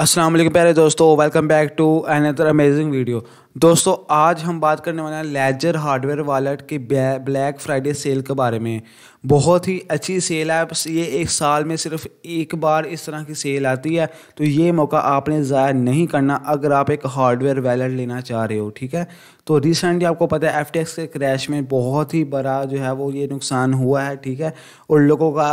अस्सलाम प्यारे दोस्तों welcome back to another amazing video दोस्तों आज हम बात करने वाले हैं लेजर हार्डवेयर वॉलेट के ब्लैक फ्राइडे सेल के बारे में बहुत ही अच्छी सेल है ये एक साल में सिर्फ एक बार इस तरह की सेल आती है तो ये मौका आपने ज़ाया नहीं करना अगर आप एक हार्डवेयर वॉलेट लेना चाह रहे हो ठीक है तो रिसेंटली आपको पता है एफ के क्रैश में बहुत ही बड़ा जो है वो ये नुकसान हुआ है ठीक है और लोगों का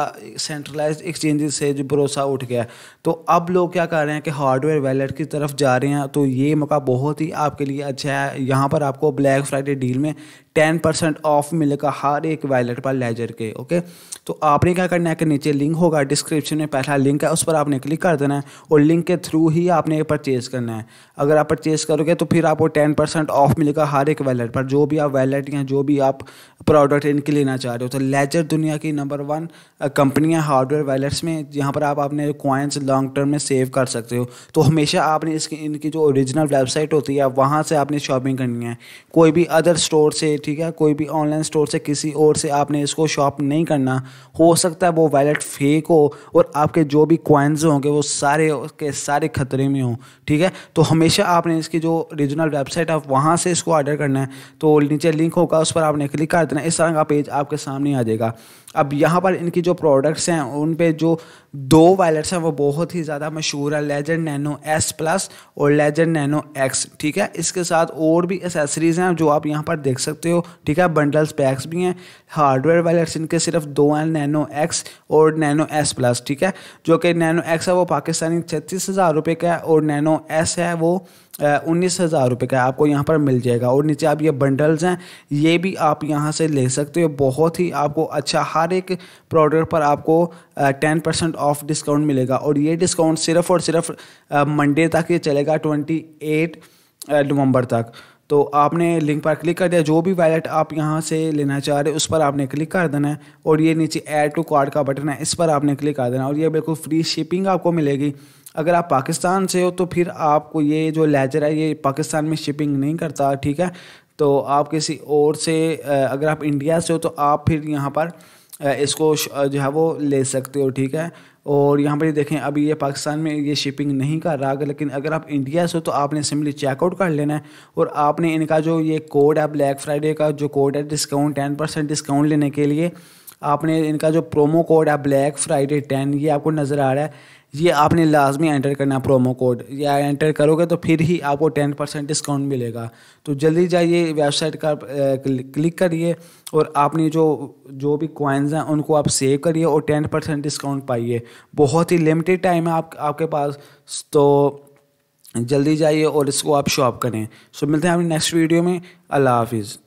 सेंट्रलाइज एक्सचेंजेस से जो भरोसा उठ गया तो अब लोग क्या कर रहे हैं कि हार्डवेयर वैलेट की तरफ जा रहे हैं तो ये मौका बहुत ही आपके लिए अच्छा है यहाँ पर आपको ब्लैक फ्राइडे डील में टेन परसेंट ऑफ मिलेगा हर एक वैलेट पर लेजर के ओके तो आपने क्या करना है कि नीचे लिंक होगा डिस्क्रिप्शन में पहला लिंक है उस पर आपने क्लिक कर देना है और लिंक के थ्रू ही आपने परचेज करना है अगर आप परचेज करोगे तो फिर आपको टेन परसेंट ऑफ मिलेगा हर एक वैलेट पर जो भी आप वैलेट या जो भी आप प्रोडक्ट इनके लेना चाह रहे हो तो लेजर दुनिया की नंबर वन कंपनी है हार्डवेयर वैलेट्स में जहाँ पर आप अपने कॉइन्स लॉन्ग टर्म में सेव कर सकते हो तो हमेशा आपने इसकी इनकी जो ओरिजिनल वेबसाइट होती है वहाँ से आपने शॉपिंग करनी है कोई भी अदर स्टोर से ठीक है कोई भी ऑनलाइन स्टोर से किसी और से आपने इसको शॉप नहीं करना हो सकता है वो वैलेट फेक हो और आपके जो भी क्वाइंस होंगे वो सारे के सारे खतरे में हों ठीक है तो हमेशा आपने इसकी जो रीजनल वेबसाइट है वहाँ से इसको ऑर्डर करना है तो नीचे लिंक होगा उस पर आपने क्लिक कर देना इस तरह का पेज आपके सामने आ जाएगा अब यहाँ पर इनकी जो प्रोडक्ट्स हैं उन पे जो दो वॉलेट्स हैं वो बहुत ही ज़्यादा मशहूर है लेजेंड नैनो एस प्लस और लेजेंड नैनो एक्स ठीक है इसके साथ और भी एसेसरीज़ हैं जो आप यहाँ पर देख सकते हो सकते हो ठीक है बंडल्स पैक्स भी हैं हार्डवेयर वायर्स इनके सिर्फ दो हैं नैनो एक्स और नैनो एस प्लस ठीक है जो कि नैनो एक्स है वो पाकिस्तानी छत्तीस हज़ार रुपये का है और नैनो एस है वो उन्नीस हज़ार रुपये का आपको यहाँ पर मिल जाएगा और नीचे आप ये बंडल्स हैं ये भी आप यहाँ से ले सकते हो बहुत ही आपको अच्छा हर एक प्रोडक्ट पर आपको टेन परसेंट ऑफ डिस्काउंट मिलेगा और ये डिस्काउंट सिर्फ़ और सिर्फ मंडे तक ये चलेगा ट्वेंटी एट नवंबर तक तो आपने लिंक पर क्लिक कर दिया जो भी वैलेट आप यहाँ से लेना चाह रहे उस पर आपने क्लिक कर देना है और ये नीचे ऐड टू कार्ड का बटन है इस पर आपने क्लिक कर देना और ये बिल्कुल फ्री शिपिंग आपको मिलेगी अगर आप पाकिस्तान से हो तो फिर आपको ये जो लेजर है ये पाकिस्तान में शिपिंग नहीं करता ठीक है तो आप किसी और से अगर आप इंडिया से हो तो आप फिर यहाँ पर इसको जो है वो ले सकते हो ठीक है और यहाँ पर ये देखें अभी ये पाकिस्तान में ये शिपिंग नहीं कर रहा लेकिन अगर आप इंडिया से हो तो आपने सिम्पली चेकआउट कर लेना है और आपने इनका जो ये कोड है ब्लैक फ्राइडे का जो कोड है डिस्काउंट टेन परसेंट डिस्काउंट लेने के लिए आपने इनका जो प्रोमो कोड है ब्लैक फ्राइडे टेन ये आपको नज़र आ रहा है ये आपने लाजमी एंटर करना है प्रोमो कोड या एंटर करोगे तो फिर ही आपको टेन परसेंट डिस्काउंट मिलेगा तो जल्दी जाइए वेबसाइट का क्लिक करिए और आपने जो जो भी कॉइन्स हैं उनको आप सेव करिए और टेन परसेंट डिस्काउंट पाइए बहुत ही लिमिटेड टाइम है आप आपके पास तो जल्दी जाइए और इसको आप शॉप करें सो मिलते हैं आपने नेक्स्ट वीडियो में अल्लाह हाफिज़